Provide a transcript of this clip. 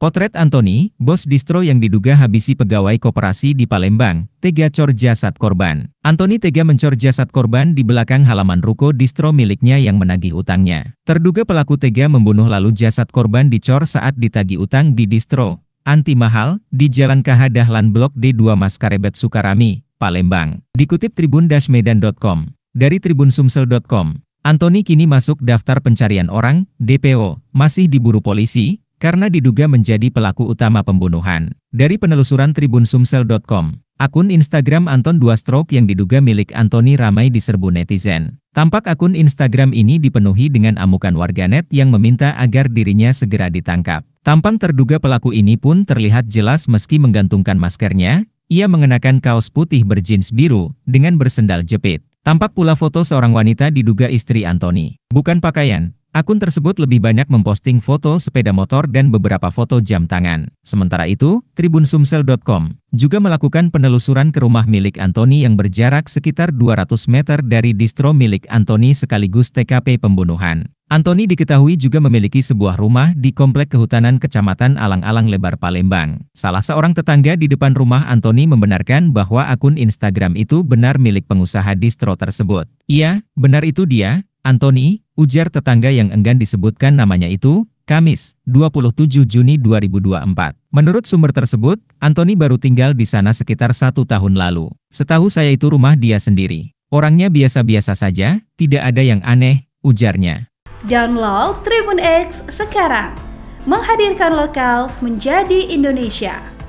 Potret Anthony, bos distro yang diduga habisi pegawai koperasi di Palembang, tega cor jasad korban. Anthony tega mencor jasad korban di belakang halaman ruko distro miliknya yang menagih utangnya. Terduga pelaku tega membunuh lalu jasad korban dicor saat ditagi utang di distro. Anti Mahal, di Jalan KH Dahlan Blok D2 Maskarebet Sukarami, Palembang. Dikutip tribun-medan.com. Dari tribunsumsel.com, Anthony kini masuk daftar pencarian orang, DPO, masih diburu polisi, karena diduga menjadi pelaku utama pembunuhan. Dari penelusuran tribunsumsel.com, akun Instagram Anton Dua Stroke yang diduga milik Antoni ramai diserbu netizen. Tampak akun Instagram ini dipenuhi dengan amukan warganet yang meminta agar dirinya segera ditangkap. Tampan terduga pelaku ini pun terlihat jelas meski menggantungkan maskernya, ia mengenakan kaos putih berjeans biru dengan bersendal jepit. Tampak pula foto seorang wanita diduga istri Antoni. Bukan pakaian, Akun tersebut lebih banyak memposting foto sepeda motor dan beberapa foto jam tangan. Sementara itu, tribunsumsel.com juga melakukan penelusuran ke rumah milik Antoni yang berjarak sekitar 200 meter dari distro milik Antoni sekaligus TKP pembunuhan. Antoni diketahui juga memiliki sebuah rumah di Komplek Kehutanan Kecamatan Alang-Alang Lebar Palembang. Salah seorang tetangga di depan rumah Antoni membenarkan bahwa akun Instagram itu benar milik pengusaha distro tersebut. Iya, benar itu dia, Anthony, ujar tetangga yang enggan disebutkan namanya itu, Kamis, 27 Juni 2024. Menurut sumber tersebut, Anthony baru tinggal di sana sekitar satu tahun lalu. Setahu saya itu rumah dia sendiri. Orangnya biasa-biasa saja, tidak ada yang aneh, ujarnya. Download Tribun X sekarang. Menghadirkan lokal menjadi Indonesia.